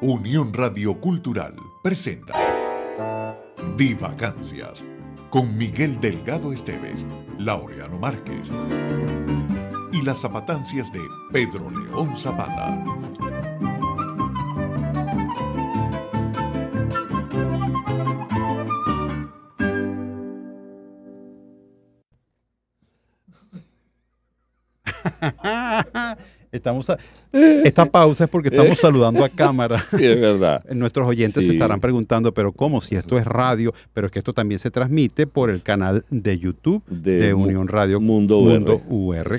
Unión Radio Cultural presenta Divagancias con Miguel Delgado Esteves, Laureano Márquez y las zapatancias de Pedro León Zapata. estamos esta pausa es porque estamos saludando a cámara. Sí, es verdad. Nuestros oyentes se estarán preguntando, pero ¿cómo? Si esto es radio, pero es que esto también se transmite por el canal de YouTube de, Unión Radio Mundo, UR.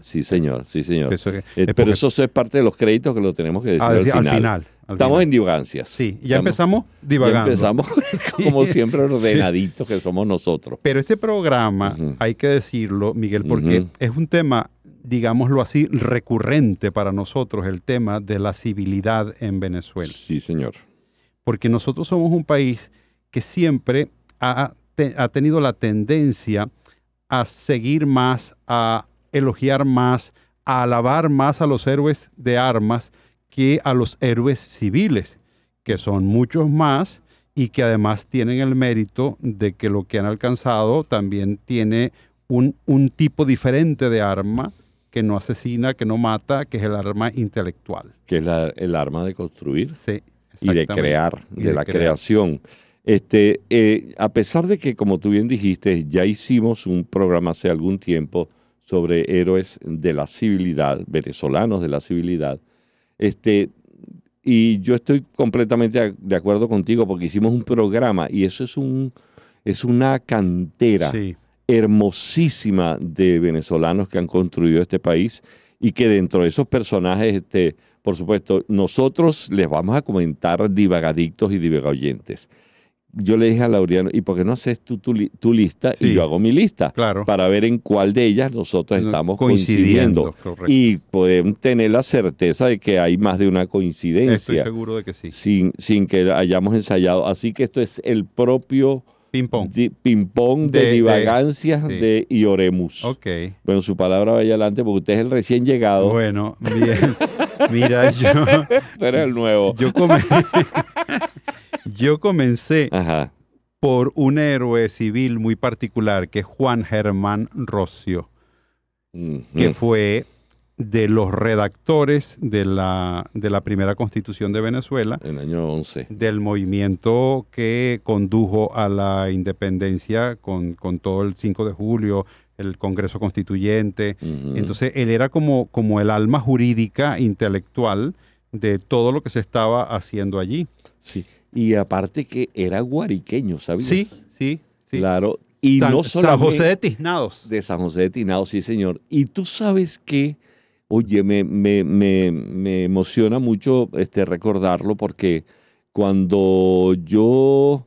Sí, señor, sí, señor. Eh, pero eso es parte de los créditos que lo tenemos que decir, ah, al final. Estamos en divagancias. Sí, ya empezamos divagando. empezamos como siempre ordenaditos que somos nosotros. Pero este programa, hay que decirlo, Miguel, porque es un tema digámoslo así, recurrente para nosotros el tema de la civilidad en Venezuela. Sí, señor. Porque nosotros somos un país que siempre ha, tenido la tendencia a seguir más, a elogiar más, a alabar más a los héroes de armas que a los héroes civiles, que son muchos más y que además tienen el mérito de que lo que han alcanzado también tiene un, un tipo diferente de arma que no asesina, que no mata, que es el arma intelectual. Que es el arma de construir y de crear, de, la creación. Este, eh, a pesar de que, como tú bien dijiste, ya hicimos un programa hace algún tiempo sobre héroes de la civilidad, venezolanos de la civilidad, este, y yo estoy completamente de acuerdo contigo porque hicimos un programa y eso es, un, es una cantera. Sí hermosísima de venezolanos que han construido este país y que dentro de esos personajes, este, por supuesto, nosotros les vamos a comentar divagadictos y divagaoyentes. Yo le dije a Laureano, ¿y por qué no haces tú tu, lista y yo hago mi lista? Claro. Para ver en cuál de ellas nosotros estamos coincidiendo. y podemos tener la certeza de que hay más de una coincidencia. Estoy seguro de que sí. Sin, sin que hayamos ensayado. Así que esto es el propio Ping-pong. Ping-pong de, divagancias de, Ioremus. Ok. Bueno, su palabra vaya adelante porque usted es el recién llegado. Bueno, Mira, yo. Tú eres el nuevo. Yo, comencé por un héroe civil muy particular que es Juan Germán Rocio, que fue de los redactores de la, de la primera constitución de Venezuela. En el año 11. Del movimiento que condujo a la independencia con, todo el 5 de julio, el Congreso Constituyente. Entonces, él era como, como el alma jurídica intelectual de todo lo que se estaba haciendo allí. Sí, y aparte que era guariqueño, ¿sabías? Sí, sí, sí. Claro, y San, no solo San José de Tiznados. De San José de Tiznados, sí, señor. Y tú sabes que Oye, me, me, emociona mucho este, recordarlo porque cuando yo,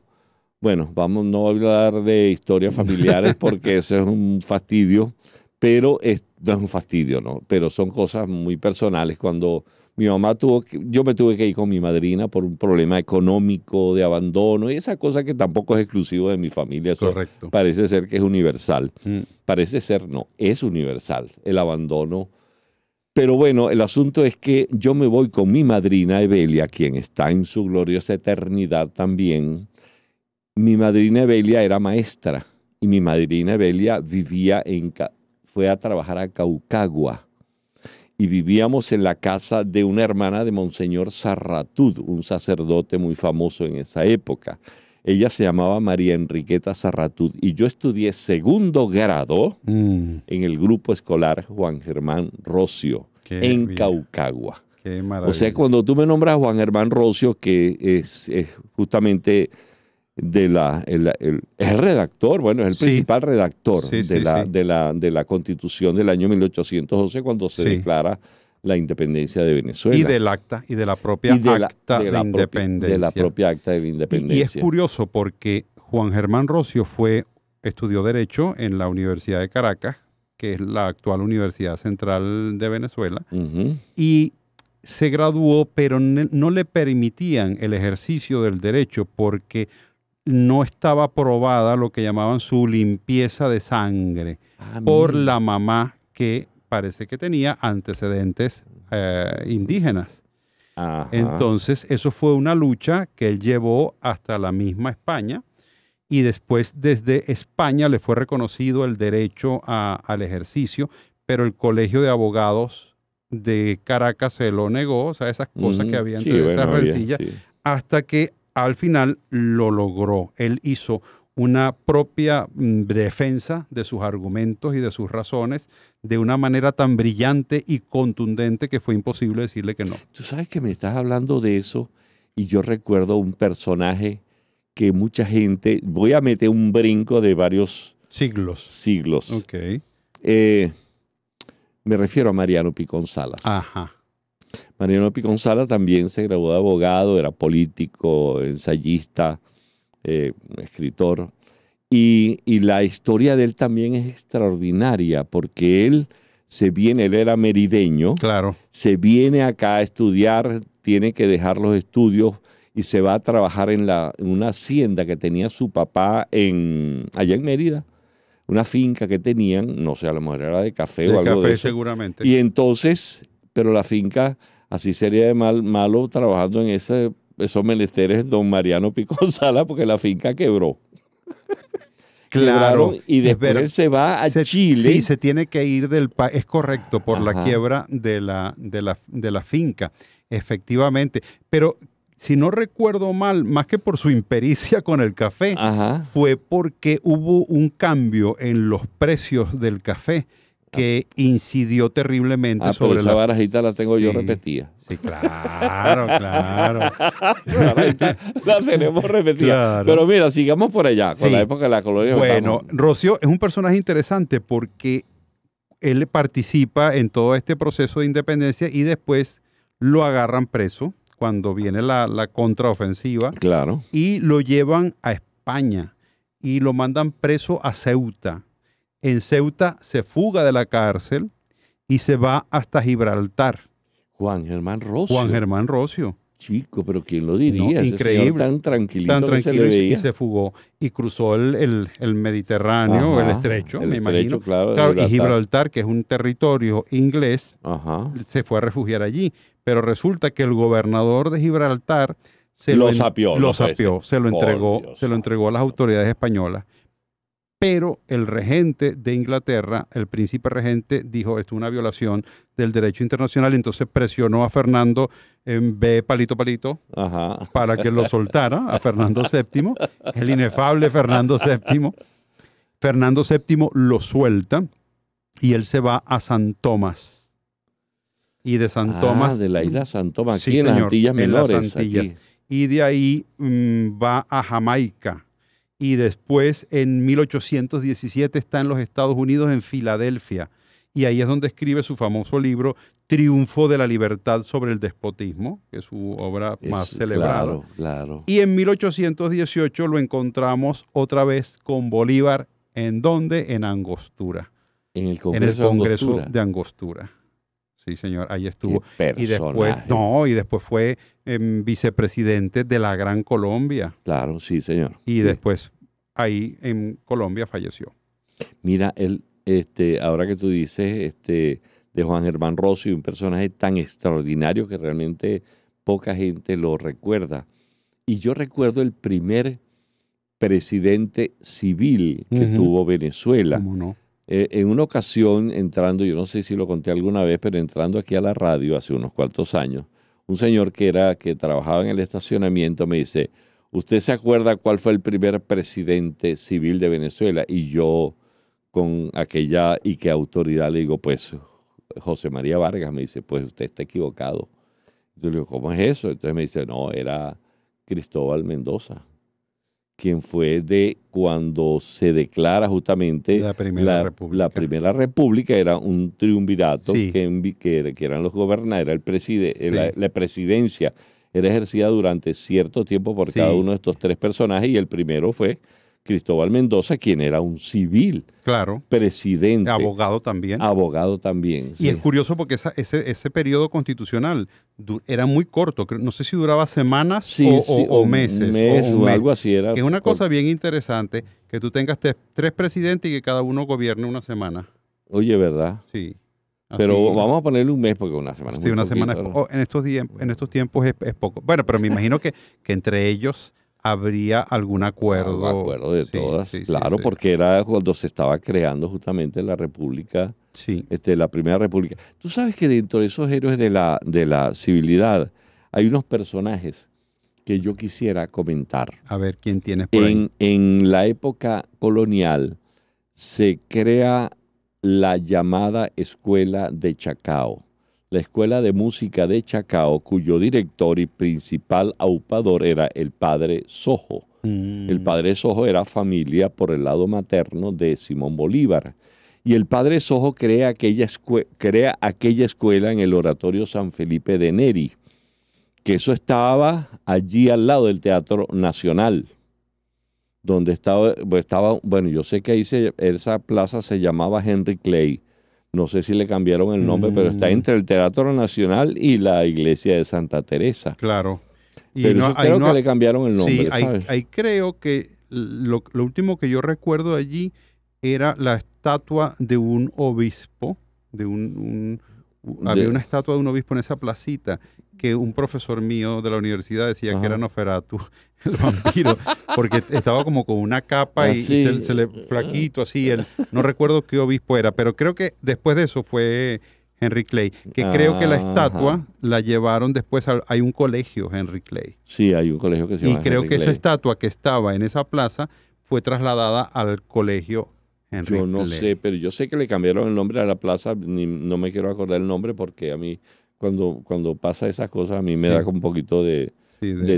bueno, vamos, no voy a hablar de historias familiares porque eso es un fastidio, pero es, no es un fastidio, ¿no? Pero son cosas muy personales. Cuando mi mamá tuvo, que, yo me tuve que ir con mi madrina por un problema económico, de abandono y esa cosa que tampoco es exclusivo de mi familia. Correcto. Parece ser que es universal. Mm. Parece ser, no, es universal el abandono pero bueno, el asunto es que yo me voy con mi madrina Evelia, quien está en su gloriosa eternidad también. Mi madrina Evelia era maestra y mi madrina Evelia vivía en, fue a trabajar a Caucagua y vivíamos en la casa de una hermana de Monseñor Sarratud, un sacerdote muy famoso en esa época. Ella se llamaba María Enriqueta Zarratud y yo estudié segundo grado mm. en el grupo escolar Juan Germán Rocio en Caucagua. Qué o sea, cuando tú me nombras Juan Germán Rocio, que es, justamente de la, el, redactor, bueno, es el principal redactor de, la, la, de, la, Constitución del año 1812 cuando se declara la independencia de Venezuela. Y del acta, y de la propia acta de, independencia. de la propia acta de independencia. Y, es curioso porque Juan Germán Rocio fue, estudió Derecho en la Universidad de Caracas, que es la actual Universidad Central de Venezuela, y se graduó, pero no le permitían el ejercicio del derecho porque no estaba aprobada lo que llamaban su limpieza de sangre ah, por la mamá que parece que tenía antecedentes eh, indígenas. Entonces, eso fue una lucha que él llevó hasta la misma España y después desde España le fue reconocido el derecho al ejercicio, pero el Colegio de Abogados de Caracas se lo negó, o sea, esas cosas que mm, había entre esas hasta que al final lo logró. Él hizo una propia mm, defensa de sus argumentos y de sus razones de una manera tan brillante y contundente que fue imposible decirle que no. Tú sabes que me estás hablando de eso y yo recuerdo un personaje que mucha gente, voy a meter un brinco de varios siglos. Siglos. Ok. Eh, me refiero a Mariano Picón Salas. Ajá. Mariano Picón Salas también se graduó de abogado, era político, ensayista eh, escritor, y, la historia de él también es extraordinaria, porque él se viene, él era merideño, claro. se viene acá a estudiar, tiene que dejar los estudios y se va a trabajar en, la, una hacienda que tenía su papá en, allá en Mérida una finca que tenían, no sé, a lo mejor era de café o algo de café seguramente. Y entonces, pero la finca, así sería de mal, malo trabajando en ese esos menesteres don Mariano Picón Sala porque la finca quebró. Claro. Y después se va a Chile. Sí, se tiene que ir del país, es correcto, por la quiebra de la, de, la, finca, efectivamente. Pero si no recuerdo mal, más que por su impericia con el café, fue porque hubo un cambio en los precios del café que incidió terriblemente ah, sobre pero esa la... barajita la tengo yo repetida. Sí, claro, claro. la, tenemos repetida. Pero mira, sigamos por allá, con la época de la colonia. Bueno, Rocío es un personaje interesante porque él participa en todo este proceso de independencia y después lo agarran preso cuando viene la, la contraofensiva. Claro. Y lo llevan a España y lo mandan preso a Ceuta en Ceuta se fuga de la cárcel y se va hasta Gibraltar. Juan Germán Rocio. Juan Germán Rocio. Chico, pero ¿quién lo diría? increíble. tan tranquilito tan tranquilo que se Y se fugó y cruzó el, Mediterráneo, el estrecho, me imagino. Claro, y Gibraltar, que es un territorio inglés, se fue a refugiar allí. Pero resulta que el gobernador de Gibraltar se lo, lo se lo entregó, se lo entregó a las autoridades españolas pero el regente de Inglaterra, el príncipe regente, dijo esto es una violación del derecho internacional, entonces presionó a Fernando en B palito palito para que lo soltara a Fernando VII, el inefable Fernando VII. Fernando VII lo suelta y él se va a San Tomás. Y de San ah, Tomás. De la isla San Tomás, sí, en las Antillas Menores. Y de ahí mm, va a Jamaica y después en 1817 está en los Estados Unidos, en Filadelfia, y ahí es donde escribe su famoso libro Triunfo de la Libertad sobre el Despotismo, que es su obra más celebrada. Claro, Y en 1818 lo encontramos otra vez con Bolívar, ¿en dónde? En Angostura. En el Congreso, De Angostura. Sí, señor, ahí estuvo. Y después, no, y después fue em, vicepresidente de la Gran Colombia. Claro, sí, señor. Y después ahí en Colombia falleció. Mira, él, este, ahora que tú dices este, de Juan Germán Rossi, un personaje tan extraordinario que realmente poca gente lo recuerda. Y yo recuerdo el primer presidente civil que tuvo Venezuela. ¿Cómo no? Eh, en una ocasión, entrando, yo no sé si lo conté alguna vez, pero entrando aquí a la radio hace unos cuantos años, un señor que, era, que trabajaba en el estacionamiento me dice, ¿usted se acuerda cuál fue el primer presidente civil de Venezuela? Y yo con aquella y qué autoridad le digo, pues José María Vargas me dice, pues usted está equivocado. Yo le digo, ¿cómo es eso? Entonces me dice, no, era Cristóbal Mendoza quien fue de cuando se declara justamente la Primera, República. primera República, era un triunvirato que, que, eran los gobernadores, era el preside, la, presidencia era ejercida durante cierto tiempo por cada uno de estos tres personajes y el primero fue Cristóbal Mendoza, quien era un civil. Claro. Presidente. Abogado también. Abogado también. Y es curioso porque ese, periodo constitucional era muy corto. No sé si duraba semanas o, meses. o, algo así era. es una cosa bien interesante que tú tengas tres presidentes y que cada uno gobierne una semana. Oye, ¿verdad? Sí. pero vamos a ponerle un mes porque una semana es Sí, una semana en estos, en estos tiempos es, poco. Bueno, pero me imagino que, que entre ellos habría algún acuerdo. acuerdo de todas, claro, porque era cuando se estaba creando justamente la República, este, la Primera República. Tú sabes que dentro de esos héroes de la, de la civilidad hay unos personajes que yo quisiera comentar. A ver, ¿quién tienes por en, En la época colonial se crea la llamada Escuela de Chacao la Escuela de Música de Chacao, cuyo director y principal aupador era el padre Sojo. Mm. El padre Sojo era familia por el lado materno de Simón Bolívar. Y el padre Sojo crea aquella, escuela en el Oratorio San Felipe de Neri, que eso estaba allí al lado del Teatro Nacional donde estaba, pues, bueno, yo sé que ahí esa plaza se llamaba Henry Clay, no sé si le cambiaron el nombre, pero está mm. entre el Teatro Nacional y la Iglesia de Santa Teresa. Claro. Y pero creo que le cambiaron el nombre. Sí, Ahí, creo que lo, último que yo recuerdo allí era la estatua de un obispo, de un, había una estatua de un obispo en esa placita que un profesor mío de la universidad decía que era Noferatu, el vampiro, porque estaba como con una capa y, se, le flaquito así, no recuerdo qué obispo era, pero creo que después de eso fue Henry Clay, que creo que la estatua la llevaron después al hay un colegio Henry Clay. Sí, hay un colegio que se llama Y creo que esa estatua que estaba en esa plaza fue trasladada al colegio Henry Clay. Yo no sé, pero yo sé que le cambiaron el nombre a la plaza, no me quiero acordar el nombre porque a mí cuando, cuando pasa esas cosas a mí me da un poquito de,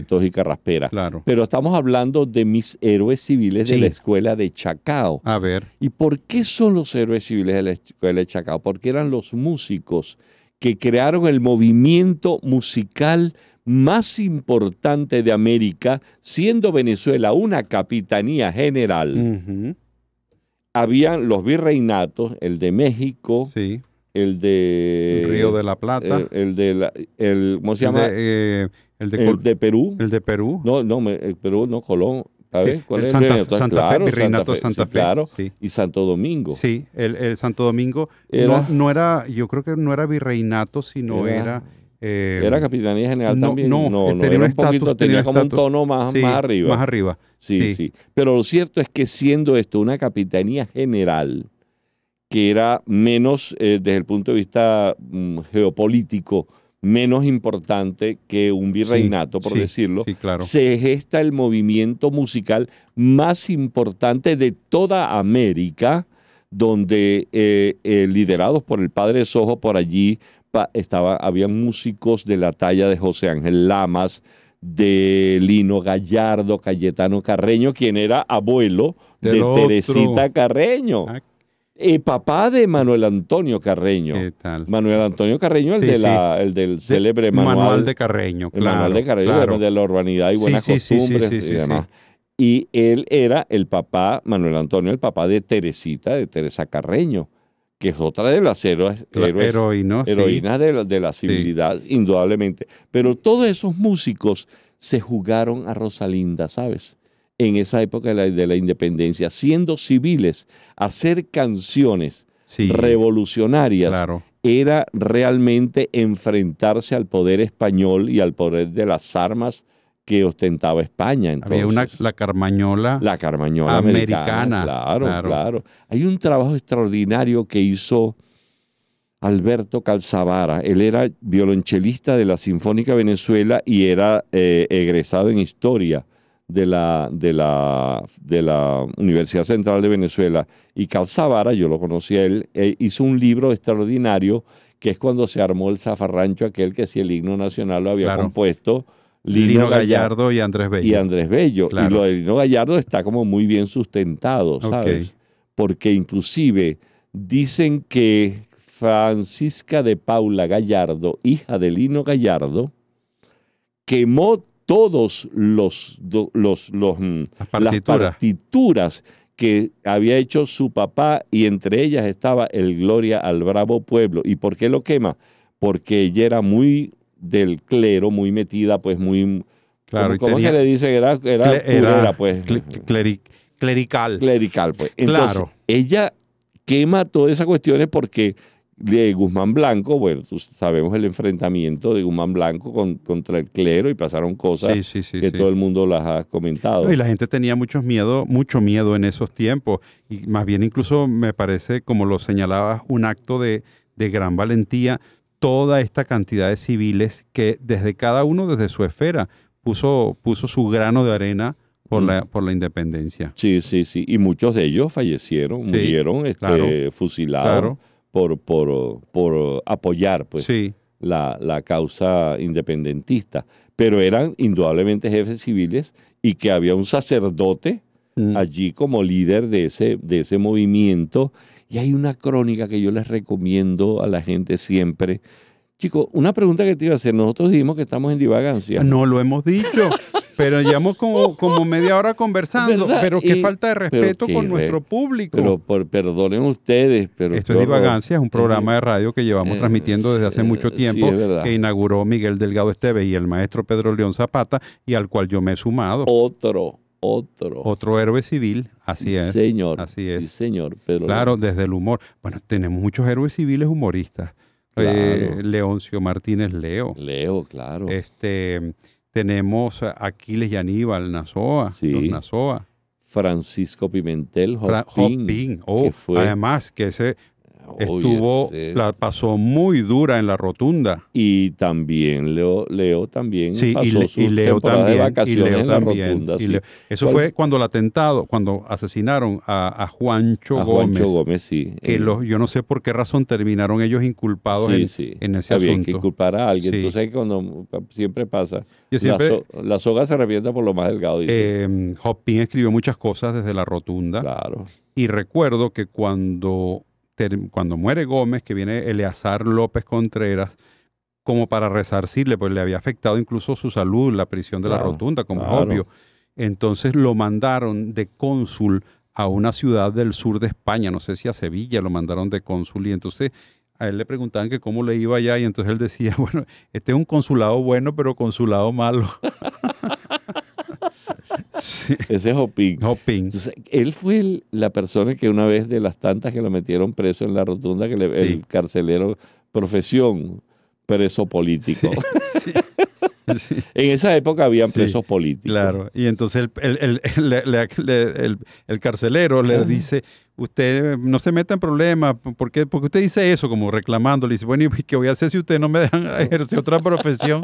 tos y carraspera. Claro. Pero estamos hablando de mis héroes civiles de la escuela de Chacao. A ver. ¿Y por qué son los héroes civiles de la escuela de Chacao? Porque eran los músicos que crearon el movimiento musical más importante de América, siendo Venezuela una capitanía general. Habían los virreinatos, el de México, sí el de... Río de la Plata. El, el de... el, ¿Cómo se llama? el de, eh, el de, de Perú. El de Perú. No, no, el Perú, no, Colón. A ver, ¿cuál el es Santa, Entonces, ah, Santa Fe, Virreinato Santa, Santa Fe. Sí, claro, sí. y Santo Domingo. Sí, el, el Santo Domingo no, no, era, yo creo que no era virreinato, sino era... era, eh, era capitanía general no, también. No, no, tenía, no, un poquito, tenía, como un tono más, más arriba. Más arriba. Sí, sí, Pero lo cierto es que siendo esto una capitanía general, que era menos, eh, desde el punto de vista mm, geopolítico, menos importante que un virreinato, por decirlo, sí, claro. se gesta el movimiento musical más importante de toda América, donde eh, eh, liderados por el padre Sojo, por allí estaba, habían músicos de la talla de José Ángel Lamas, de Lino Gallardo, Cayetano Carreño, quien era abuelo de Teresita Carreño. Ah, el eh, papá de Manuel Antonio Carreño. ¿Qué tal? Manuel Antonio Carreño, el, del célebre Manuel de Carreño, claro. de Carreño, el de la urbanidad y buenas sí, costumbres y demás. Y él era el papá, Manuel Antonio, el papá de Teresita, de Teresa Carreño, que es otra de las héroes, heroínas de de la civilidad, indudablemente. Pero todos esos músicos se jugaron a Rosalinda, ¿sabes? en esa época de la, independencia, siendo civiles, hacer canciones revolucionarias era realmente enfrentarse al poder español y al poder de las armas que ostentaba España. Había la carmañola. La carmañola americana. Claro, claro, Hay un trabajo extraordinario que hizo Alberto Calzavara. Él era violonchelista de la Sinfónica Venezuela y era eh, egresado en historia de la, de la, de la Universidad Central de Venezuela y Calzavara, yo lo conocí él, e hizo un libro extraordinario que es cuando se armó el zafarrancho aquel que si el himno nacional lo había compuesto Lino, Gallardo, y Andrés Bello. Y Andrés Bello. Y lo de Lino Gallardo está como muy bien sustentado, ¿sabes? Porque inclusive dicen que Francisca de Paula Gallardo, hija de Lino Gallardo, quemó todos los, los, mm, las, partituras. que había hecho su papá y entre ellas estaba el Gloria al Bravo Pueblo. ¿Y por qué lo quema? Porque ella era muy del clero, muy metida, pues muy... ¿Cómo, es le dice? Era, era, pues. clerical. Clerical, pues. Entonces, claro. ella quema todas esas cuestiones porque de Guzmán Blanco, bueno, sabemos el enfrentamiento de Guzmán Blanco contra el clero y pasaron cosas que todo el mundo las ha comentado. y la gente tenía mucho miedo, mucho miedo en esos tiempos y más bien incluso me parece, como lo señalabas, un acto de, de gran valentía toda esta cantidad de civiles que desde cada uno, desde su esfera, puso, puso su grano de arena por, mm. la, por la independencia. Sí, sí, sí. Y muchos de ellos fallecieron, murieron este, fusilados por, por, por apoyar pues, la, causa independentista. Pero eran indudablemente jefes civiles y que había un sacerdote mm. allí como líder de ese, de ese movimiento. Y hay una crónica que yo les recomiendo a la gente siempre. Chico, una pregunta que te iba a hacer. Nosotros dijimos que estamos en divagancia. No lo hemos dicho. Pero llevamos como, como media hora conversando, pero qué falta de respeto con nuestro público. Pero perdonen ustedes, pero... Esto es Divagancia, es un programa de radio que llevamos eh, transmitiendo desde hace eh, mucho tiempo, que inauguró Miguel Delgado Esteves y el maestro Pedro León Zapata, y al cual yo me he sumado. Otro otro. Otro héroe civil, así es. Señor. Así es. señor. claro, desde el humor. Bueno, tenemos muchos héroes civiles humoristas. Eh, Leoncio Martínez Leo. Leo, claro. Este, tenemos a Aquiles y Aníbal Nazoa, Francisco Pimentel Hopin, oh, que fue... además que ese Estuvo, la pasó muy dura en la rotunda. Y también Leo, Leo también y, Leo también, y Leo Eso fue cuando el atentado, cuando asesinaron a, Juancho Gómez. Juancho Gómez, sí. Que yo no sé por qué razón terminaron ellos inculpados en, ese Había asunto. que inculpar a alguien. Entonces cuando siempre pasa. la, soga se revienta por lo más delgado. Dice. Em, escribió muchas cosas desde la rotunda. Claro. Y recuerdo que cuando cuando muere Gómez, que viene Eleazar López Contreras, como para resarcirle, pues le había afectado incluso su salud, la prisión de la rotunda, como es obvio. Entonces lo mandaron de cónsul a una ciudad del sur de España, no sé si a Sevilla lo mandaron de cónsul, y entonces a él le preguntaban que cómo le iba allá, y entonces él decía, bueno, este es un consulado bueno, pero consulado malo. Ese es Hopin. Hopin. él fue la persona que una vez de las tantas que lo metieron preso en la rotunda, que le, el carcelero, profesión, preso político. Sí, En esa época habían presos políticos. Claro, y entonces el, carcelero le dice, usted no se meta en problemas, ¿por porque usted dice eso como reclamándole, dice, bueno, ¿y qué voy a hacer si usted no me dejan ejercer otra profesión?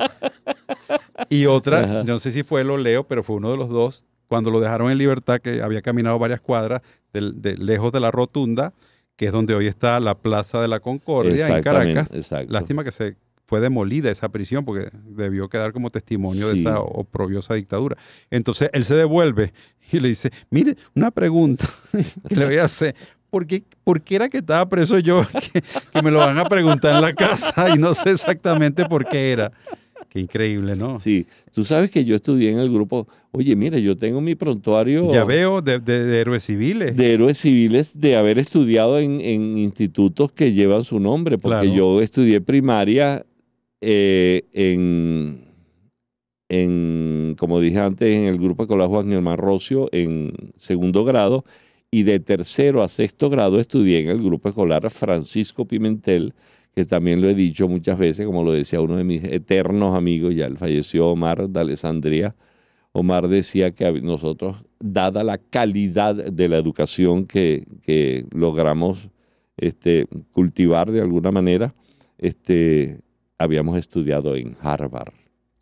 y otra, no sé si fue lo leo, pero fue uno de los dos, cuando lo dejaron en libertad, que había caminado varias cuadras lejos de la rotunda, que es donde hoy está la Plaza de la Concordia en Caracas. Lástima que se fue demolida esa prisión porque debió quedar como testimonio de esa oprobiosa dictadura. Entonces él se devuelve y le dice, mire, una pregunta que le voy a hacer. ¿Por qué, era que estaba preso yo? Que, me lo van a preguntar en la casa y no sé exactamente por qué era. Qué increíble, ¿no? Sí, tú sabes que yo estudié en el grupo, oye, mire, yo tengo mi prontuario... Ya veo, de, héroes civiles. De héroes civiles, de haber estudiado en, institutos que llevan su nombre, porque yo estudié primaria eh, en, como dije antes, en el grupo escolar Juan Germán Rocio en segundo grado y de tercero a sexto grado estudié en el grupo escolar Francisco Pimentel, que también lo he dicho muchas veces, como lo decía uno de mis eternos amigos, ya él falleció, Omar de Alessandria. Omar decía que nosotros, dada la calidad de la educación que, que logramos este, cultivar de alguna manera, este, habíamos estudiado en Harvard.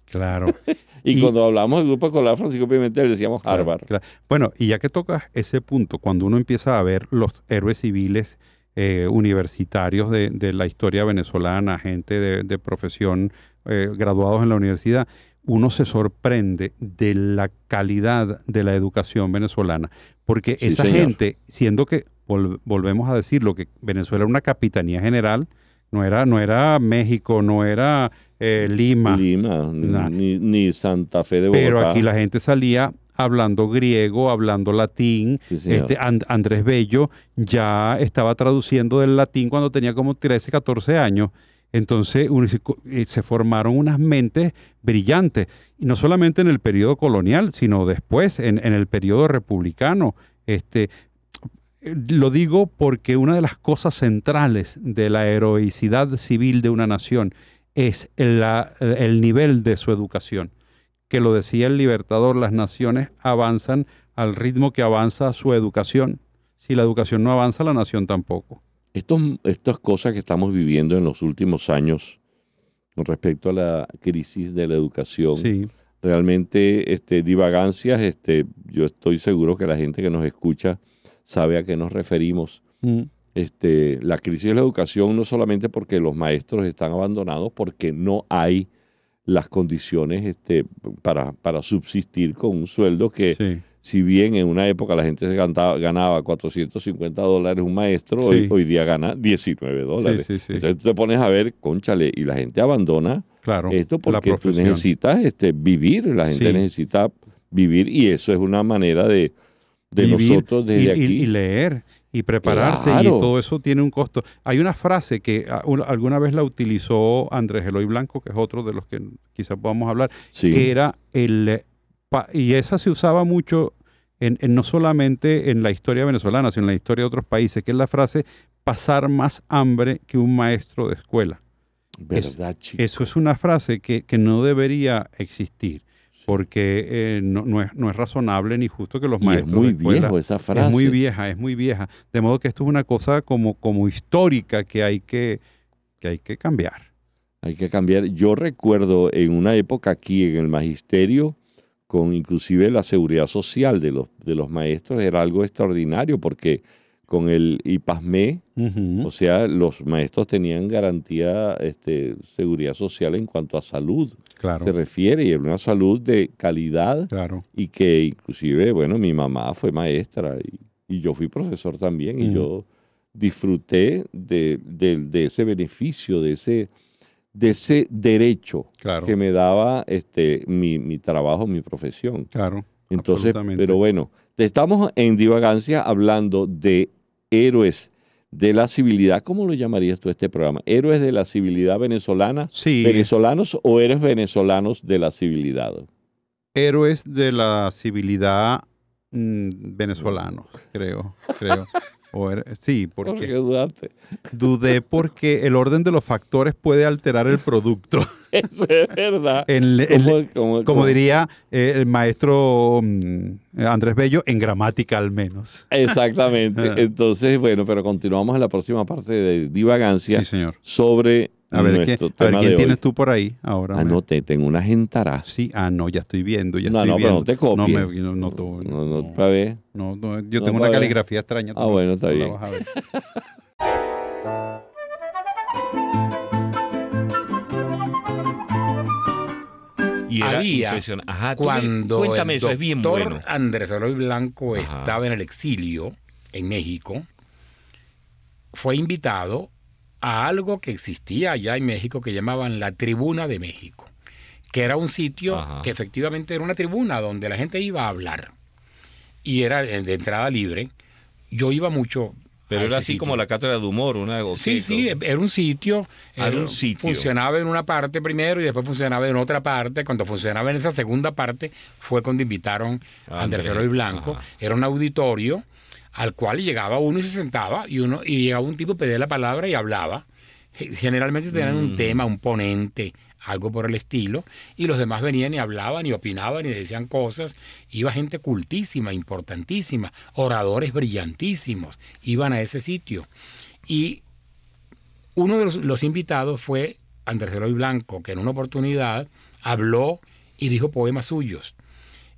Claro. y, cuando hablamos del grupo escolar Francisco Pimentel decíamos Harvard. Bueno, y ya que tocas ese punto, cuando uno empieza a ver los héroes civiles eh, universitarios de, de, la historia venezolana, gente de, profesión, eh, graduados en la universidad, uno se sorprende de la calidad de la educación venezolana, porque esa gente, siendo que volvemos a decirlo, que Venezuela es una capitanía general, no era, no era México, no era eh, Lima. Lima, ni, Santa Fe de Bogotá. Pero aquí la gente salía hablando griego, hablando latín. este, Andrés Bello ya estaba traduciendo del latín cuando tenía como 13, 14 años. Entonces eh, se formaron unas mentes brillantes, y no solamente en el periodo colonial, sino después, en, en el periodo republicano. Este, lo digo porque una de las cosas centrales de la heroicidad civil de una nación es el nivel de su educación. Que lo decía el libertador, las naciones avanzan al ritmo que avanza su educación. Si la educación no avanza, la nación tampoco. estas cosas que estamos viviendo en los últimos años con respecto a la crisis de la educación, realmente este, divagancias, este, yo estoy seguro que la gente que nos escucha, sabe a qué nos referimos. Mm. Este, la crisis de la educación no solamente porque los maestros están abandonados, porque no hay las condiciones este, para, para, subsistir con un sueldo que, si bien en una época la gente se cantaba, ganaba 450 dólares un maestro, hoy, día gana 19 dólares. Entonces tú te pones a ver, conchale, y la gente abandona esto porque tú necesitas este, vivir, la gente necesita vivir y eso es una manera de de nosotros y, aquí. y, leer y prepararse y todo eso tiene un costo. Hay una frase que ah, alguna vez la utilizó Andrés Eloy Blanco, que es otro de los que quizás podamos hablar, que era el y esa se usaba mucho en, no solamente en la historia venezolana, sino en la historia de otros países, que es la frase pasar más hambre que un maestro de escuela. ¿Verdad, Eso es una frase que, que no debería existir porque eh, no, no, es, no, es, razonable ni justo que los maestros. Es muy vieja esa frase. Es muy vieja, es muy vieja. De modo que esto es una cosa como, como histórica que hay que, que hay que cambiar. Hay que cambiar. Yo recuerdo en una época aquí en el magisterio, con inclusive la seguridad social de los, de los maestros, era algo extraordinario porque con el IPASME, o sea, los maestros tenían garantía, este, seguridad social en cuanto a salud se refiere y en una salud de calidad y que inclusive, bueno, mi mamá fue maestra y, yo fui profesor también y yo disfruté de, ese beneficio, de ese, derecho que me daba este, mi, trabajo, mi profesión. Claro. Entonces, pero bueno, estamos en divagancia hablando de héroes de la civilidad, ¿cómo lo llamarías tú este programa? ¿Héroes de la civilidad venezolana? Sí. ¿Venezolanos o héroes venezolanos de la civilidad? Héroes de la civilidad mm, venezolanos, creo, creo sí, porque, Dudé porque el orden de los factores puede alterar el producto. Eso es verdad. como diría eh, el maestro mm, Andrés Bello, en gramática al menos. Exactamente. Ah. Entonces, bueno, pero continuamos en la próxima parte de Divagancia señor. sobre a ver, qué, a ver quién tienes tú por ahí ahora. Anote, ah, tengo una gentara. Sí, ah, no, ya estoy viendo, ya no, estoy no, viendo. Pero no te copies. No, me, no, no, no, no, no, para ver. no, no yo tengo una caligrafía extraña. Ah, bueno, está bien. a ver. Y era había Ajá, cuando cuéntame el eso, es bien bueno. Andrés Eloy Blanco estaba en el exilio en México, fue invitado a algo que existía allá en México que llamaban la Tribuna de México, que era un sitio que efectivamente era una tribuna donde la gente iba a hablar y era de entrada libre. Yo iba mucho. Pero era así como la cátedra de humor, una Sí, sí, era un sitio. Era, eh, un sitio. Funcionaba en una parte primero y después funcionaba en otra parte. Cuando funcionaba en esa segunda parte fue cuando invitaron a Andrés y Blanco. Era un auditorio al cual llegaba uno y se sentaba y uno y llegaba un tipo pedía la palabra y hablaba. Generalmente tenían un mm. tema, un ponente, algo por el estilo, y los demás venían y hablaban y opinaban y decían cosas. Iba gente cultísima, importantísima, oradores brillantísimos, iban a ese sitio. Y uno de los, invitados fue Andrés Eloy Blanco, que en una oportunidad habló y dijo poemas suyos.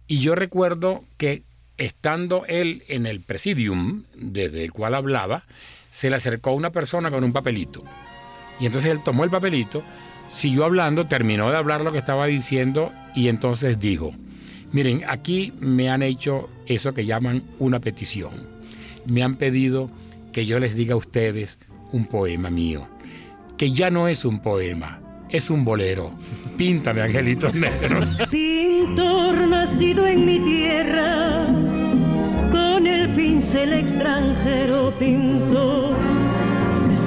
Y yo recuerdo que estando él en el presidium, desde el cual hablaba, se le acercó una persona con un papelito. Y entonces él tomó el papelito, siguió hablando, terminó de hablar lo que estaba diciendo y entonces dijo, miren, aquí me han hecho eso que llaman una petición. Me han pedido que yo les diga a ustedes un poema mío, que ya no es un poema, es un bolero. Píntame, angelitos negros. Pintor nacido en mi tierra el extranjero pinto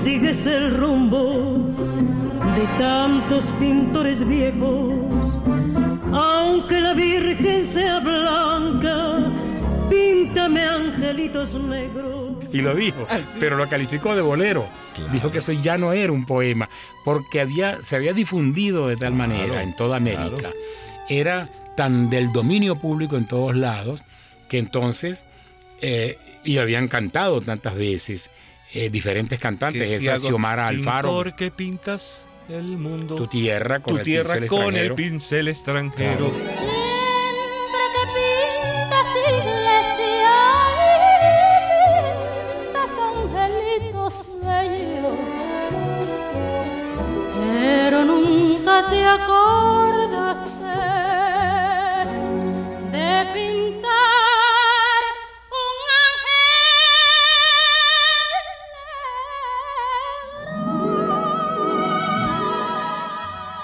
sigues el rumbo de tantos pintores viejos, aunque la Virgen sea blanca, píntame angelitos negros. Y lo dijo, ah, pero lo calificó de bolero. Dijo que eso ya no era un poema, porque había, se había difundido de tal manera en toda América. Era tan del dominio público en todos lados, que entonces eh, y habían cantado tantas veces eh, diferentes cantantes. Esa Xiomara Alfaro. pintas el mundo. Tu tierra con, el, pincel extranjero.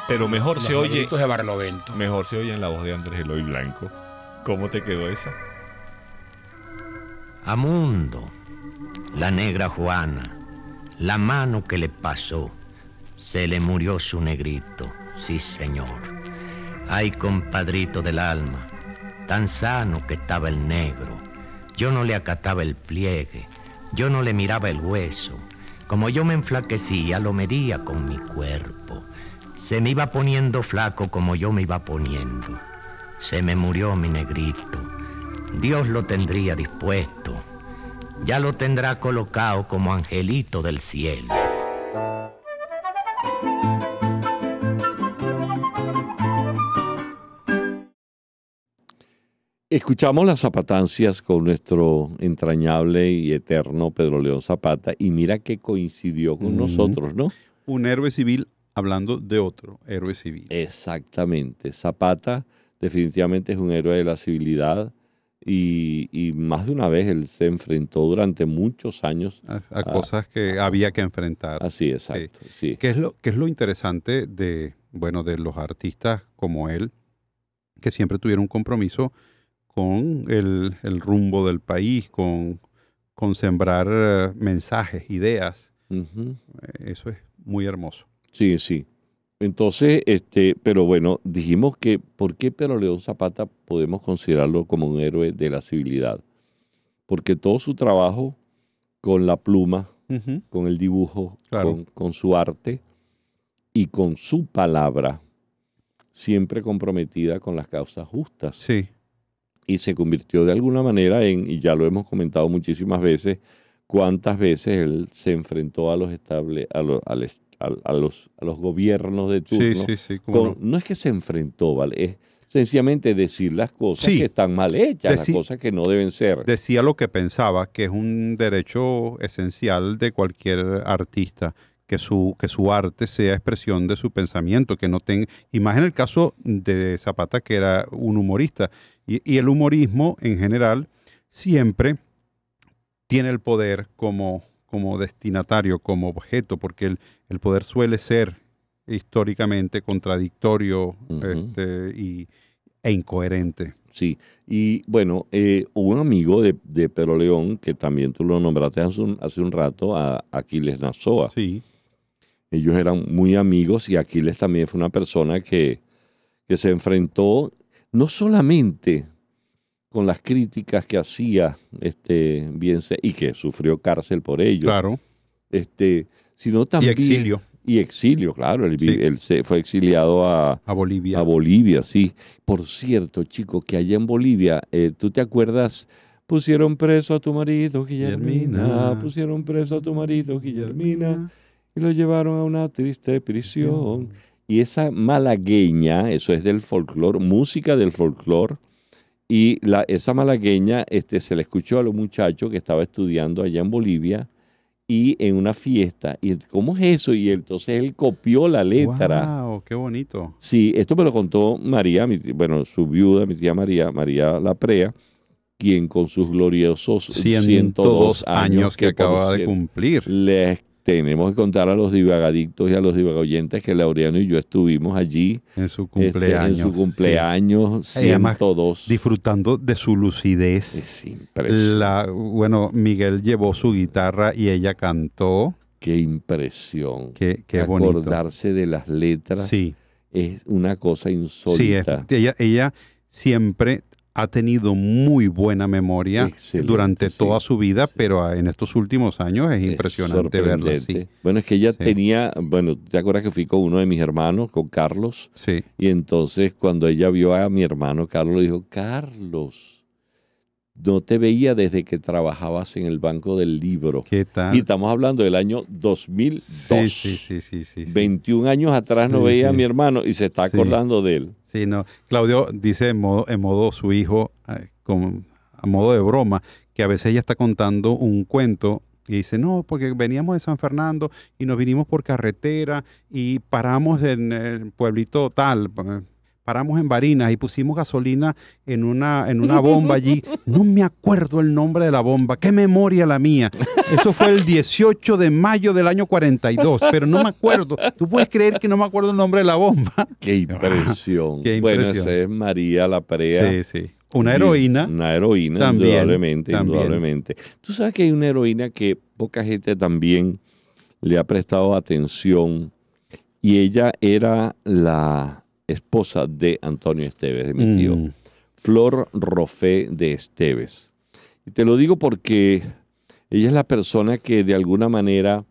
Pero mejor se oye. de Mejor se oye en la voz de Andrés Eloy Blanco. ¿Cómo te quedó esa? Amundo, la negra Juana, la mano que le pasó, se le murió su negrito, sí señor. Ay, compadrito del alma, tan sano que estaba el negro. Yo no le acataba el pliegue, yo no le miraba el hueso. Como yo me enflaquecía, lo medía con mi cuerpo. Se me iba poniendo flaco como yo me iba poniendo. Se me murió mi negrito. Dios lo tendría dispuesto. Ya lo tendrá colocado como angelito del cielo. Escuchamos las zapatancias con nuestro entrañable y eterno Pedro León Zapata y mira que coincidió con nosotros, ¿no? Un héroe civil hablando de otro héroe civil. Exactamente. Zapata definitivamente es un héroe de la civilidad y, más de una vez él se enfrentó durante muchos años a, cosas que había que enfrentar. Así, exacto. Sí. ¿Qué, es lo, qué es lo interesante de, bueno, de los artistas como él, que siempre tuvieron un compromiso con el, rumbo del país, con, con sembrar eh, mensajes, ideas. Eh, eso es muy hermoso. Sí, sí. Entonces, este, pero bueno, dijimos que ¿por qué Pedro León Zapata podemos considerarlo como un héroe de la civilidad? Porque todo su trabajo con la pluma, con el dibujo, con, su arte y con su palabra, siempre comprometida con las causas justas. Sí. Y se convirtió de alguna manera en, y ya lo hemos comentado muchísimas veces, cuántas veces él se enfrentó a los estable, a a, los, a los, gobiernos de turno. no. es que se enfrentó, Es sencillamente decir las cosas que están mal hechas, las cosas que no deben ser. Decía lo que pensaba, que es un derecho esencial de cualquier artista. Que su, que su arte sea expresión de su pensamiento, que no tenga... Y más en el caso de Zapata, que era un humorista. y el humorismo en general siempre tiene el poder como como destinatario, como objeto, porque el, poder suele ser históricamente contradictorio este, y, e incoherente. Sí, y bueno, eh, hubo un amigo de, de Pedro León, que también tú lo nombraste hace un, hace un rato, a Aquiles Nazoa. Sí. Ellos eran muy amigos y Aquiles también fue una persona que, que se enfrentó no solamente con las críticas que hacía, este, bien y que sufrió cárcel por ello. Claro. Este, sino también, y exilio. Y exilio, claro. Él, se fue exiliado a, Bolivia. A Bolivia, sí. Por cierto, chico, que allá en Bolivia, eh, ¿tú te acuerdas? Pusieron preso a tu marido, Guillermina. Pusieron preso a tu marido, Guillermina. Y lo llevaron a una triste prisión. Y esa malagueña, eso es del folclore, música del folclore, y la, esa malagueña este, se le escuchó a los muchachos que estaba estudiando allá en Bolivia y en una fiesta. ¿Y cómo es eso? Y entonces él copió la letra. ¡Wow! ¡Qué bonito! Sí, esto me lo contó María, mi, bueno, su viuda, mi tía María, María La Prea quien con sus gloriosos 102, años que, acaba de cumplir. Le tenemos que contar a los divagadictos y a los divagoyentes que Laureano y yo estuvimos allí. En su cumpleaños. Este, en su cumpleaños, disfrutando de su lucidez. Es impresionante. bueno, Miguel llevó su guitarra y ella cantó. Qué impresión. Qué, qué bonito. Acordarse de las letras. Es una cosa insólita. Sí, ella siempre ha tenido muy buena memoria durante toda su vida, pero ah, en estos últimos años es, impresionante verla así. Bueno, es que ella tenía, bueno, ¿te acuerdas que fui con uno de mis hermanos, con Carlos? Sí. Y entonces cuando ella vio a mi hermano Carlos, le dijo, Carlos, no te veía desde que trabajabas en el Banco del Libro. ¿Qué tal? Y estamos hablando del año 2002. Sí, sí, sí, sí. 21 años atrás no veía a mi hermano y se está acordando de él. Sí, no. Claudio dice en modo, su hijo, eh, a modo de broma, que a veces ella está contando un cuento y dice, no, porque veníamos de San Fernando y nos vinimos por carretera y paramos en el pueblito tal eh, paramos en Barinas y pusimos gasolina en una, en una bomba allí. No me acuerdo el nombre de la bomba, qué memoria la mía. Eso fue el 18 de mayo del año 42, pero no me acuerdo. ¿Tú puedes creer que no me acuerdo el nombre de la bomba? Qué impresión. Bueno, es María La Prea. Sí, sí. Una heroína. Una heroína, indudablemente, indudablemente. Tú sabes que hay una heroína que poca gente también le ha prestado atención y ella era la esposa de Antonio Esteves, de mi tío, mm. Flor Rofé de Esteves. Y te lo digo porque ella es la persona que de alguna manera,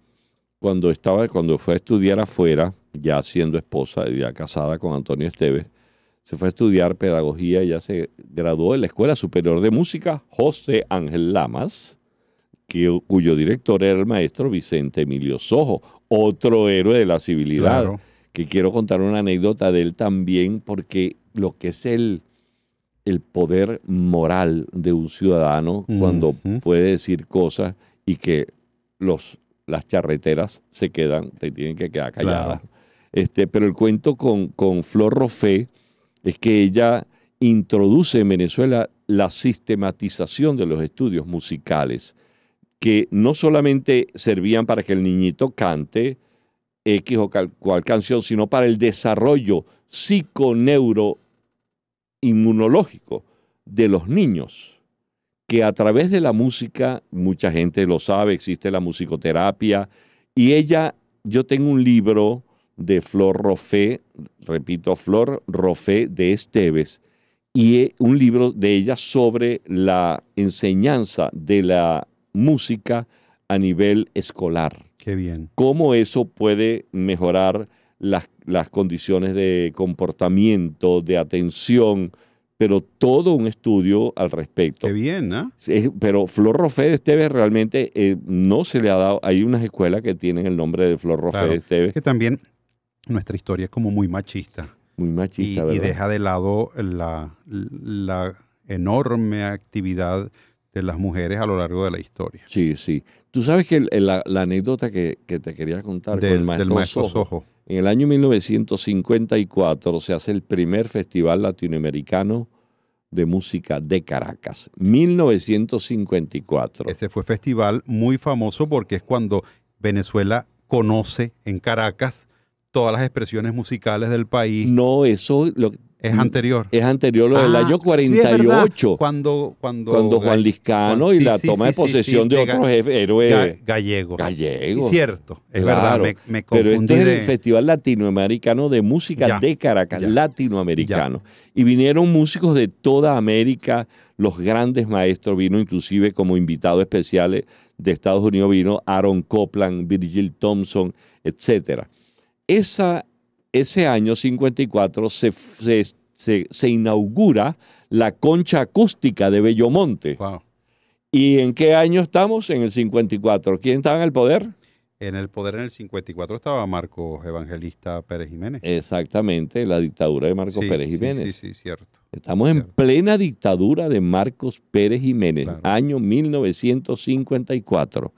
cuando, estaba, cuando fue a estudiar afuera, ya siendo esposa, ya casada con Antonio Esteves, se fue a estudiar pedagogía, ya se graduó en la Escuela Superior de Música José Ángel Lamas, cuyo director era el maestro Vicente Emilio Sojo, otro héroe de la civilidad que quiero contar una anécdota de él también, porque lo que es el, el poder moral de un ciudadano cuando puede decir cosas y que los, las charreteras se quedan, se tienen que quedar calladas. Este, pero el cuento con, con Flor rofe es que ella introduce en Venezuela la sistematización de los estudios musicales, que no solamente servían para que el niñito cante, X o cual canción, sino para el desarrollo psiconeuroinmunológico de los niños, que a través de la música, mucha gente lo sabe, existe la musicoterapia, y ella, yo tengo un libro de Flor Rofé, repito, Flor Rofé de Esteves, y un libro de ella sobre la enseñanza de la música a nivel escolar. Qué bien. ¿Cómo eso puede mejorar las, las condiciones de comportamiento, de atención? pero todo un estudio al respecto. Qué bien, ¿no? ¿ah? pero Flor Rofe de Esteves realmente eh, no se le ha dado. Hay unas escuelas que tienen el nombre de Flor Rofé de Esteves. Que también nuestra historia es como muy machista. Muy machista, y, Y deja de lado la, la enorme actividad de las mujeres a lo largo de la historia. Sí, sí. Tú sabes que la, anécdota que, te quería contar del, maestro, En el año 1954 se hace el primer festival latinoamericano de música de Caracas, 1954. Ese fue festival muy famoso porque es cuando Venezuela conoce en Caracas todas las expresiones musicales del país. No, eso lo, es mm. anterior. Es anterior, lo del ah, año 48. cuando, cuando, Juan Liscano y la toma de posesión de, otros héroes gallegos. Cierto, es verdad, me, confundí. Pero el Festival Latinoamericano de Música de Caracas, latinoamericano. Y vinieron músicos de toda América, los grandes maestros, vino inclusive como invitados especiales de Estados Unidos, vino Aaron Copland, Virgil Thompson, etcétera. Esa ese año 54 se, inaugura la concha acústica de Bellomonte. ¿Y en qué año estamos? En el 54. ¿Quién estaba en el poder? En el poder en el 54 estaba Marcos Evangelista Pérez Jiménez. Exactamente, la dictadura de Marcos Pérez Jiménez. Sí, sí, cierto. Estamos en plena dictadura de Marcos Pérez Jiménez, año 1954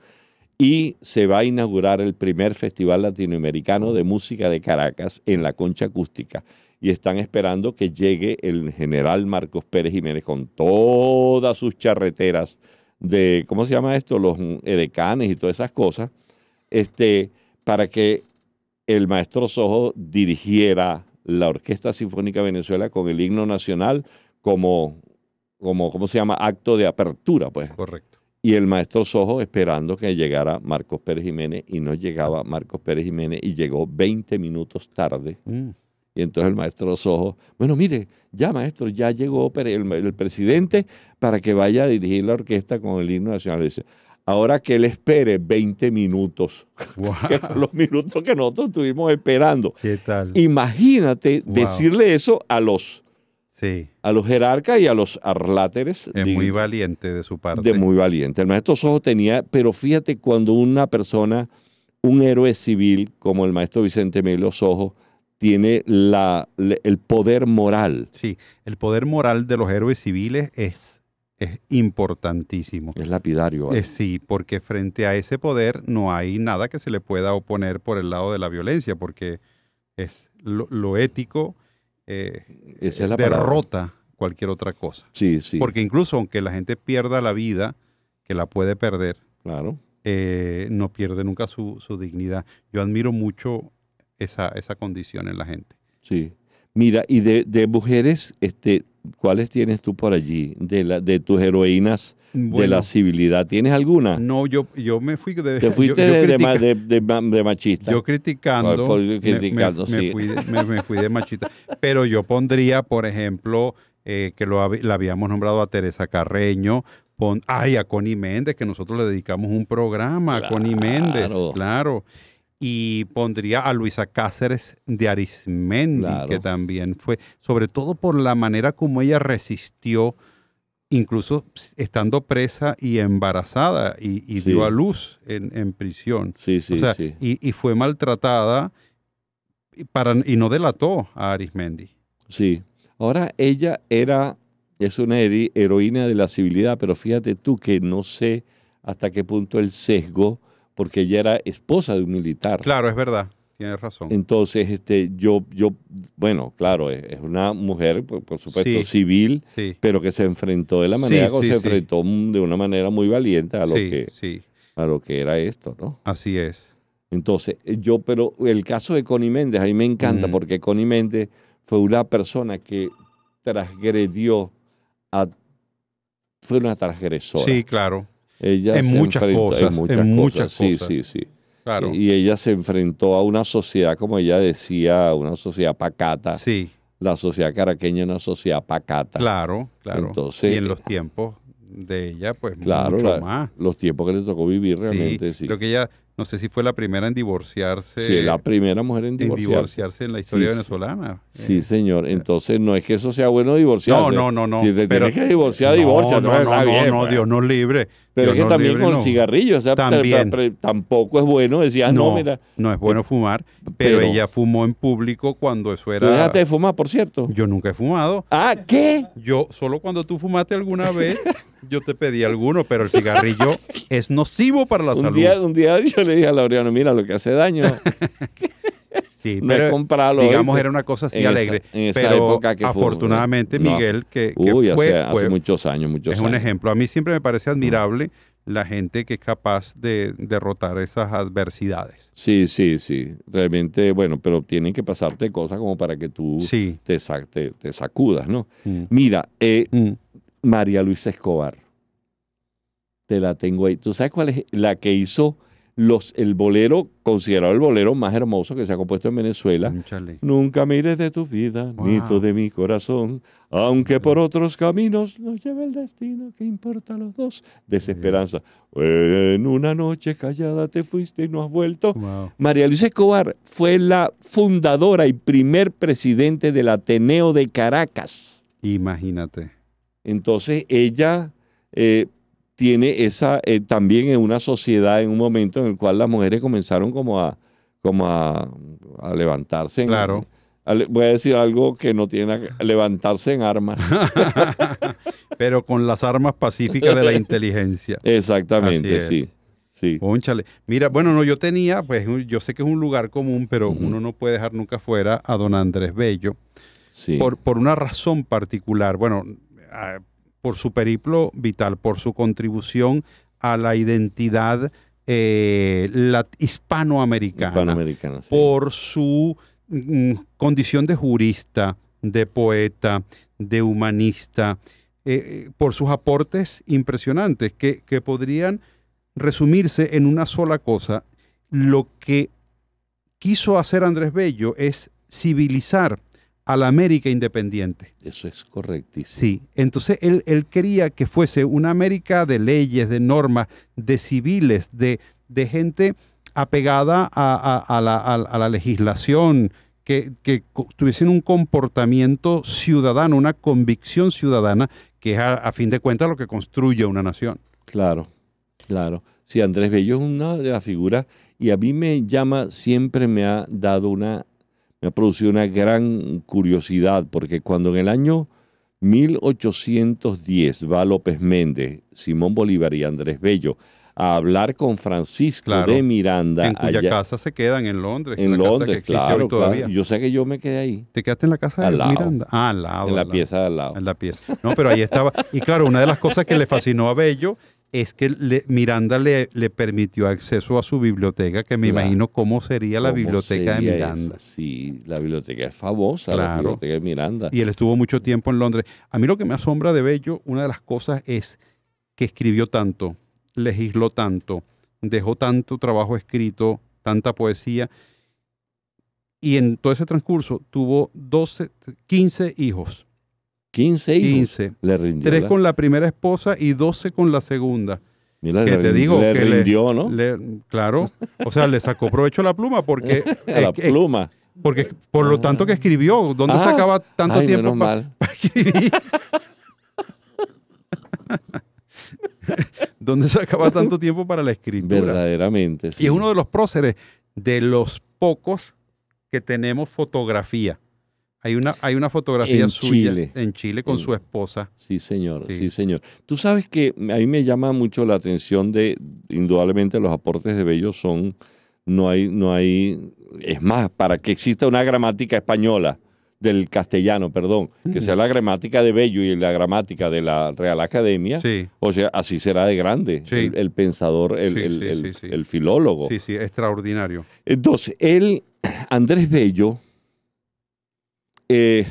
y se va a inaugurar el primer Festival Latinoamericano de Música de Caracas en la Concha Acústica. Y están esperando que llegue el general Marcos Pérez Jiménez con todas sus charreteras de, ¿cómo se llama esto? Los edecanes y todas esas cosas, este, para que el maestro Sojo dirigiera la Orquesta Sinfónica Venezuela con el himno nacional como, como ¿cómo se llama? Acto de apertura, pues. Correcto y el maestro Sojo esperando que llegara Marcos Pérez Jiménez y no llegaba Marcos Pérez Jiménez y llegó 20 minutos tarde. Mm. Y entonces el maestro Sojo, bueno, mire, ya maestro, ya llegó el, presidente para que vaya a dirigir la orquesta con el himno nacional. dice, ahora que él espere 20 minutos, los minutos que nosotros estuvimos esperando. ¿Qué tal? Imagínate decirle eso a los a los jerarcas y a los arláteres. Es muy valiente de su parte. De muy valiente. El maestro Sojo tenía, pero fíjate cuando una persona, un héroe civil como el maestro Vicente Melo Sojo, tiene la, el poder moral. Sí, el poder moral de los héroes civiles es, es importantísimo. Es lapidario. sí, porque frente a ese poder no hay nada que se le pueda oponer por el lado de la violencia, porque es lo ético eh, es la derrota cualquier otra cosa. Sí, sí. Porque incluso aunque la gente pierda la vida, que la puede perder, claro. Eh, no pierde nunca su, dignidad. Yo admiro mucho esa, condición en la gente. Sí. Mira, y de, de mujeres, este, ¿Cuáles tienes tú por allí de, de tus heroínas de la civilidad? ¿Tienes alguna? No, yo, yo me fui de... Te de, de, machista. Yo criticando... me, fui de, me, machista. Pero yo pondría, por ejemplo, eh, que lo, la habíamos nombrado a Teresa Carreño, pon, ay, a Connie Méndez, que nosotros le dedicamos un programa a Connie Méndez, claro y pondría a Luisa Cáceres de Arismendi, que también fue, sobre todo por la manera como ella resistió, incluso estando presa y embarazada, y, dio a luz en, prisión. Sí, sí, sí. Y, fue maltratada y, para, y no delató a Arismendi. Sí. Ahora ella era, es una heroína de la civilidad, pero fíjate tú que no sé hasta qué punto el sesgo porque ella era esposa de un militar. Claro, es verdad. Tienes razón. Entonces, este, yo, yo, bueno, claro, es, una mujer, por, supuesto, civil, pero que se enfrentó de la manera se enfrentó de una manera muy valiente a lo que, a lo que era esto, ¿no? Así es. Entonces, eh, yo, pero el caso de Connie Méndez, a mí me encanta porque Connie Méndez fue una persona que transgredió a, fue una transgresora. Sí, claro. Ella en, muchas cosas, en muchas cosas. Sí, sí, sí. Claro. Y ella se enfrentó a una sociedad, como ella decía, una sociedad pacata. Sí. La sociedad caraqueña es una sociedad pacata. Claro, claro. Entonces, y en los tiempos de ella, pues mucho más. Los tiempos que le tocó vivir realmente, sí. sí. Lo que ella no sé si fue la primera en divorciarse. Sí, la primera mujer en divorciarse. En divorciarse en la historia venezolana. Sí, eh, señor. Eh. Entonces, no es que eso sea bueno divorciarse. No, no, no. no. Si pero, que divorciar, no, divorcia. No, pues, no, no, pues. Dios no libre. Pero es que también con cigarrillos. O sea, tampoco es bueno. Decías, ah, no, mira. No es bueno fumar, pero, ella fumó en público cuando eso era. Déjate de fumar, por cierto. Yo nunca he fumado. ¿Ah, qué? Yo, solo cuando tú fumaste alguna vez. yo te pedí alguno, pero el cigarrillo es nocivo para la un salud. Día, un día le dije a Laureano, mira lo que hace daño. sí, pero comprarlo. Digamos, era una cosa así alegre. en esa pero época que afortunadamente, Miguel, que, fue, hace, hace, muchos años, es un ejemplo. A mí siempre me parece mm. admirable la gente que es capaz de derrotar esas adversidades. Sí, sí, sí. Realmente, bueno, pero tienen que pasarte cosas como para que tú te, te, sacudas, ¿no? Mm. Mira, eh, mm. María Luisa Escobar, te la tengo ahí. ¿Tú sabes cuál es la que hizo el bolero, considerado el bolero más hermoso que se ha compuesto en Venezuela. Nunca mires de tu vida, ni tú de mi corazón, aunque por otros caminos nos lleve el destino, ¿qué importa a los dos. Desesperanza. En una noche callada te fuiste y no has vuelto. María Luisa Escobar fue la fundadora y primer presidente del Ateneo de Caracas. Imagínate. Entonces ella eh, tiene esa eh, también en una sociedad en un momento en el cual las mujeres comenzaron como a a, levantarse claro voy a decir algo que no tiene levantarse en armas pero con las armas pacíficas de la inteligencia exactamente sí Pónchale. mira bueno no yo tenía pues yo sé que es un lugar común pero uno no puede dejar nunca fuera a don Andrés Bello sí. por, por una razón particular bueno ah, por su periplo vital, por su contribución a la identidad eh, hispanoamericana, por su mm, condición de jurista, de poeta, de humanista, eh, eh, por sus aportes impresionantes que podrían resumirse en una sola cosa. Lo que quiso hacer Andrés Bello es civilizar a la América independiente. Eso es correctísimo. Sí, entonces él, quería que fuese una América de leyes, de normas, de civiles, de, de gente apegada a, la, a la, legislación, que, que, tuviesen un comportamiento ciudadano, una convicción ciudadana, que es a, fin de cuentas lo que construye una nación. Claro, claro. Sí, Andrés Bello es una de las figuras y a mí me llama, siempre me ha dado una me ha producido una gran curiosidad, porque cuando en el año 1810 va López Méndez, Simón Bolívar y Andrés Bello a hablar con Francisco de Miranda. En cuya casa se quedan en Londres. En, Londres, casa que existe claro, todavía. Yo sé que yo me quedé ahí. ¿Te quedaste en la casa de Miranda? Ah, al lado. En la pieza de al lado. En la pieza. No, pero ahí estaba. Y claro, una de las cosas que le fascinó a Bello es que Miranda le, permitió acceso a su biblioteca, que me imagino cómo sería la biblioteca de Miranda. Sí, la biblioteca es famosa, la biblioteca de Miranda. Y él estuvo mucho tiempo en Londres. A mí lo que me asombra de Bello, una de las cosas es que escribió tanto, legisló tanto, dejó tanto trabajo escrito, tanta poesía. Y en todo ese transcurso tuvo 12, 15 hijos. 15 hijos 15. le rindió. Tres con la primera esposa y 12 con la segunda. Mira, que te digo le rindió, ¿no? claro, o sea, le sacó provecho a la pluma porque... la pluma. Porque por lo tanto que ah. escribió, ¿dónde ah. sacaba tanto tiempo para escribir? ¿Dónde sacaba tanto tiempo para la escritura? Verdaderamente. Y es uno de los próceres de los pocos que tenemos fotografía. Hay una, hay una fotografía suya en Chile con su esposa. Sí, señor, sí. señor. Tú sabes que a mí me llama mucho la atención de, indudablemente, los aportes de Bello son, no hay, no hay, es más, para que exista una gramática española del castellano, perdón, que sea la gramática de Bello y la gramática de la Real Academia, sí. o sea, así será de grande el, pensador, el, el, filólogo. Sí, sí, extraordinario. Entonces, él, Andrés Bello, eh,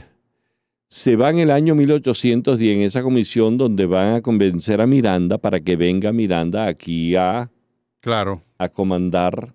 se va en el año 1810 en esa comisión donde van a convencer a Miranda para que venga Miranda aquí a, claro. a comandar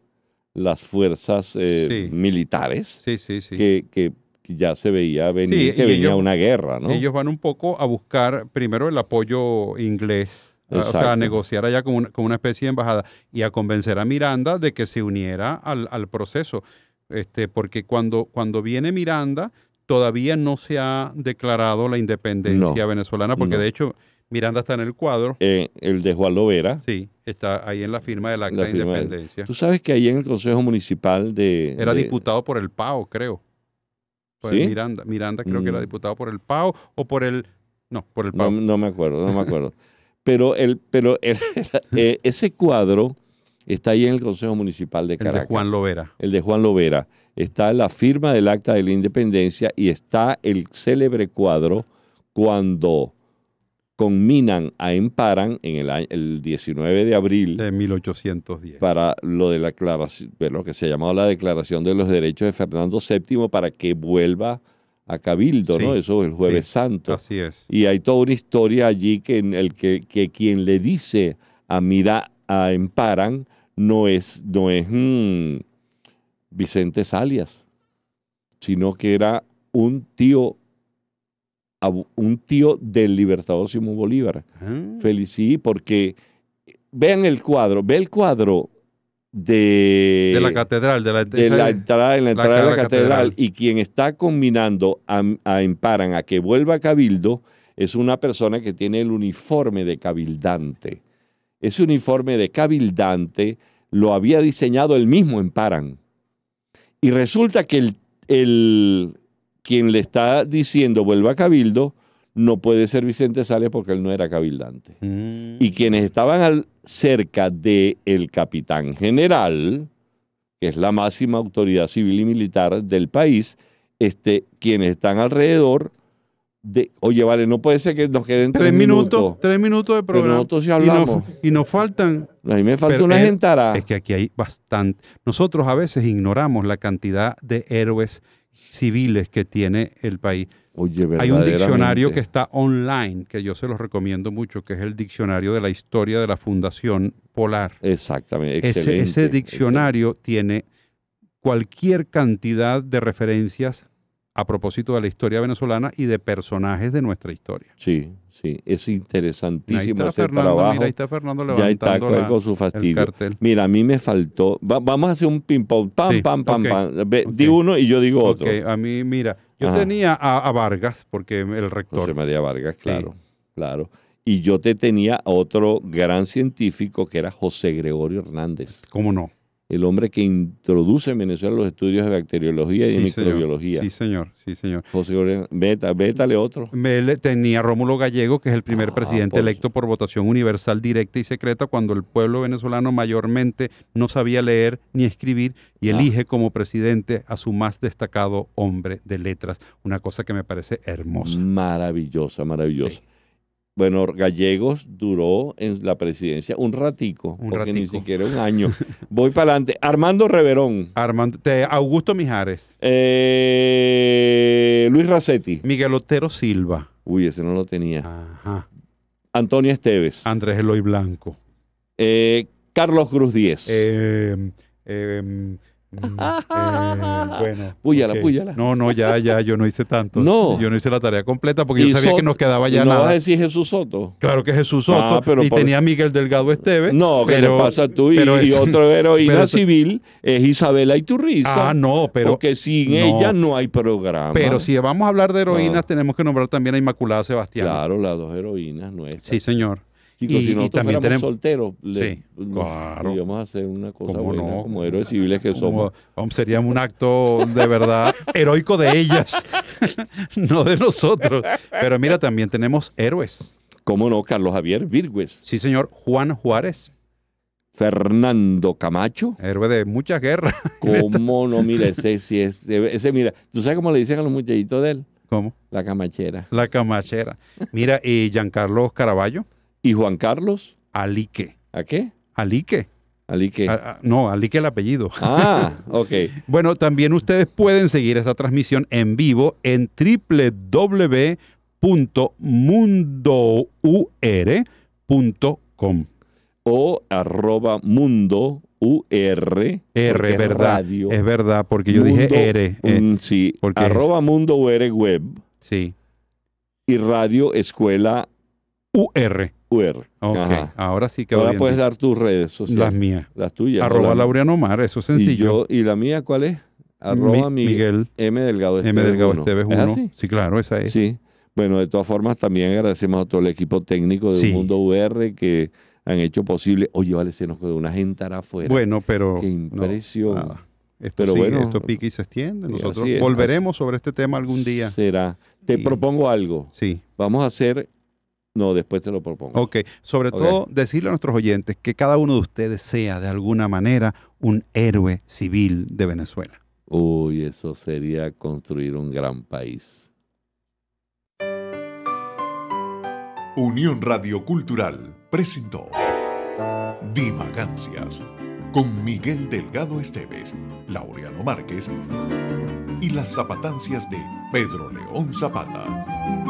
las fuerzas eh, militares que, ya se veía venir, que venía una guerra. Ellos van un poco a buscar primero el apoyo inglés, ah, a negociar allá con, una, especie de embajada y a convencer a Miranda de que se uniera al, proceso. Este, porque cuando, cuando viene Miranda, todavía no se ha declarado la independencia venezolana, porque de hecho Miranda está en el cuadro. Eh, el de Juan Lovera. Sí, está ahí en la firma del acta de independencia. Tú sabes que ahí en el Consejo Municipal de... Era diputado por el PAO, creo. Pues Miranda, Miranda creo que era mm. diputado por el PAO o por el... No, por el PAO. No, me acuerdo, no me acuerdo. pero el, pero eh, ese cuadro está ahí en el Consejo Municipal de Caracas. El de Juan Lovera. El de Juan Lovera. Está la firma del Acta de la Independencia y está el célebre cuadro cuando conminan a Emparan en el, el 19 de abril de 1810 para lo de la aclaración, lo que se ha llamado la Declaración de los Derechos de Fernando VII para que vuelva a Cabildo, ¿no? Eso es el Jueves Santo. Así es. Y hay toda una historia allí que en el que quien le dice a Mira a Emparan no es, no es mm, Vicente Salias, sino que era un tío, un tío del libertador Simón Bolívar. Ah. Felicí, porque eh, vean el cuadro, ve el cuadro de, la catedral, de la, entrada, en la entrada de la, catedral, y quien está combinando a, a Emparan a que vuelva a Cabildo es una persona que tiene el uniforme de cabildante. Ese uniforme de cabildante lo había diseñado él mismo en Paran. Y resulta que el, quien le está diciendo vuelva a Cabildo no puede ser Vicente Sales porque él no era cabildante. Mm. Y quienes estaban cerca del capitán general, que es la máxima autoridad civil y militar del país, este, quienes están alrededor oye, vale, no puede ser que nos queden tres, minutos, Tres minutos de programa. Y nos, faltan. A mí me falta una gentara. Es que aquí hay bastante. Nosotros a veces ignoramos la cantidad de héroes civiles que tiene el país. Oye, hay un diccionario que está online, que yo se los recomiendo mucho, que es el diccionario de la historia de la Fundación Polar. Exactamente. Ese, ese diccionario tiene cualquier cantidad de referencias a propósito de la historia venezolana y de personajes de nuestra historia. Sí, sí, es interesantísimo ese trabajo. Mira, ahí está Fernando levantando ya está, la, su fastidio. Mira, a mí me faltó. vamos a hacer un ping pong, pam, pam, pam, pam. Di uno y yo digo otro. a mí, mira, yo tenía a, Vargas porque el rector. José María Vargas, claro, claro. Y yo te tenía otro gran científico que era José Gregorio Hernández. ¿Cómo no? el hombre que introduce en Venezuela los estudios de bacteriología y microbiología. Sí, señor, sí, señor. José vétale otro. tenía Rómulo Gallego, que es el primer ah, presidente electo por votación universal directa y secreta, cuando el pueblo venezolano mayormente no sabía leer ni escribir y ah. elige como presidente a su más destacado hombre de letras. Una cosa que me parece hermosa. Maravillosa, maravillosa. Bueno, Gallegos duró en la presidencia un ratico, porque ni siquiera un año. Voy para adelante. Armando Reverón. Armando, Augusto Mijares. Eh, Luis Racetti. Miguel Otero Silva. Uy, ese no lo tenía. Ajá. Antonio Esteves. Andrés Eloy Blanco. Eh, Carlos Cruz Díez. Eh, em, em, Mm, eh, bueno. Púyala, No, no, ya, ya, yo no hice tanto. Yo no hice la tarea completa porque yo sabía que nos quedaba ya no nada. ¿No a decir Jesús Soto? Claro que Jesús Soto. Ah, y tenía Miguel Delgado Esteves. No, pero, pasa tú? Y, es, y otro heroína civil es Isabela Iturriza. Ah, no, pero. Porque sin ella no hay programa. Pero si vamos a hablar de heroínas, tenemos que nombrar también a Inmaculada Sebastián. Claro, las dos heroínas nuestras. Sí, señor y, si y también tenemos solteros, sí, claro. Íbamos a hacer una cosa buena, como héroes civiles que somos. sería un acto de verdad heroico de ellas, no de nosotros. Pero mira, también tenemos héroes. ¿Cómo no? Carlos Javier Virgües. Sí, señor. Juan Juárez. Fernando Camacho. Héroe de muchas guerras. ¿Cómo no? Mira, ese sí es. Ese, mira, ¿tú sabes cómo le dicen a los muchachitos de él? ¿Cómo? La camachera. La camachera. Mira, y Giancarlo Caraballo. ¿Y Juan Carlos? Alique. ¿A qué? Alique. Alique. no, Alique el apellido. Ah, ok. bueno, también ustedes pueden seguir esta transmisión en vivo en www.mundour.com o arroba mundo R, verdad. es verdad, porque yo dije R. Eh, sí, arroba web. Sí. Y radio escuela UR. ahora sí que Ahora puedes dar tus redes sociales. Las mías. Las tuyas. Arroba Laureano Mar, eso es sencillo. ¿Y, la mía cuál es? Arroba Miguel M. Delgado Esteves M. Delgado Esteves 1. sí, claro, esa es. Sí. Bueno, de todas formas, también agradecemos a todo el equipo técnico de Mundo VR que han hecho posible. Oye, vale, se nos quedó una gente afuera. Bueno, pero. Qué impresión. Esto esto pica y se extiende. Nosotros volveremos sobre este tema algún día. Será. Te propongo algo. Sí. Vamos a hacer no, después te lo propongo. Ok, sobre todo decirle a nuestros oyentes que cada uno de ustedes sea de alguna manera un héroe civil de Venezuela. Uy, eso sería construir un gran país. Unión Radio Cultural presentó Divagancias con Miguel Delgado Esteves, Laureano Márquez y las zapatancias de Pedro León Zapata.